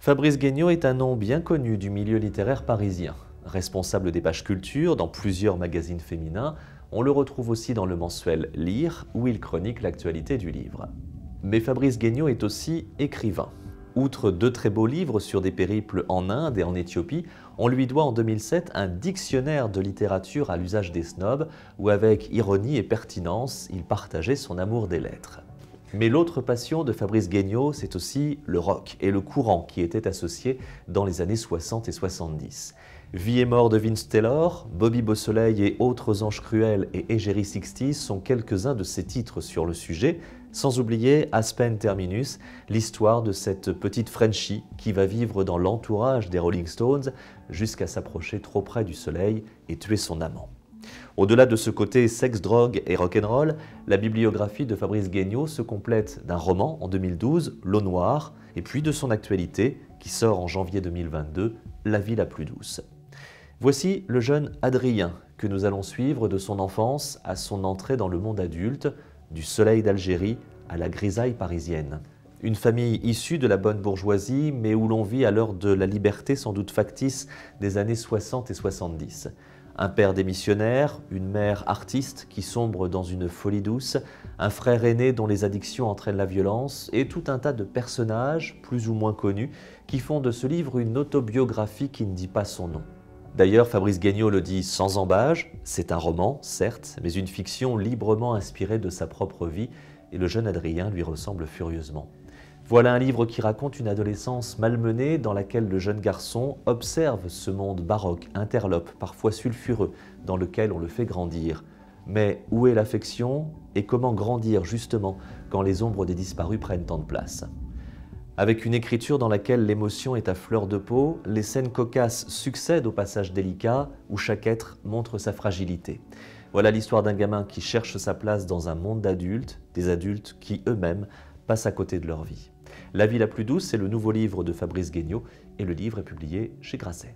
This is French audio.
Fabrice Guignot est un nom bien connu du milieu littéraire parisien. Responsable des pages culture dans plusieurs magazines féminins, on le retrouve aussi dans le mensuel Lire, où il chronique l'actualité du livre. Mais Fabrice Guignot est aussi écrivain. Outre deux très beaux livres sur des périples en Inde et en Éthiopie, on lui doit en 2007 un dictionnaire de littérature à l'usage des snobs, où avec ironie et pertinence, il partageait son amour des lettres. Mais l'autre passion de Fabrice Guignot, c'est aussi le rock et le courant qui était associé dans les années 60 et 70. Vie et mort de Vince Taylor, Bobby Beausoleil et autres anges cruels et Égérie 60 sont quelques-uns de ses titres sur le sujet, sans oublier Aspen Terminus, l'histoire de cette petite Frenchie qui va vivre dans l'entourage des Rolling Stones jusqu'à s'approcher trop près du soleil et tuer son amant. Au-delà de ce côté sexe, drogue et rock'n'roll, la bibliographie de Fabrice Guignot se complète d'un roman en 2012, L'eau noire, et puis de son actualité, qui sort en janvier 2022, La vie la plus douce. Voici le jeune Adrien, que nous allons suivre de son enfance à son entrée dans le monde adulte, du soleil d'Algérie à la grisaille parisienne. Une famille issue de la bonne bourgeoisie, mais où l'on vit à l'heure de la liberté sans doute factice des années 60 et 70 un père démissionnaire, une mère artiste qui sombre dans une folie douce, un frère aîné dont les addictions entraînent la violence, et tout un tas de personnages, plus ou moins connus, qui font de ce livre une autobiographie qui ne dit pas son nom. D'ailleurs, Fabrice Guignot le dit sans embâge, c'est un roman, certes, mais une fiction librement inspirée de sa propre vie, et le jeune Adrien lui ressemble furieusement. Voilà un livre qui raconte une adolescence malmenée dans laquelle le jeune garçon observe ce monde baroque, interlope, parfois sulfureux, dans lequel on le fait grandir. Mais où est l'affection et comment grandir justement quand les ombres des disparus prennent tant de place avec une écriture dans laquelle l'émotion est à fleur de peau, les scènes cocasses succèdent au passage délicat où chaque être montre sa fragilité. Voilà l'histoire d'un gamin qui cherche sa place dans un monde d'adultes, des adultes qui eux-mêmes passent à côté de leur vie. La vie la plus douce, c'est le nouveau livre de Fabrice Guignot et le livre est publié chez Grasset.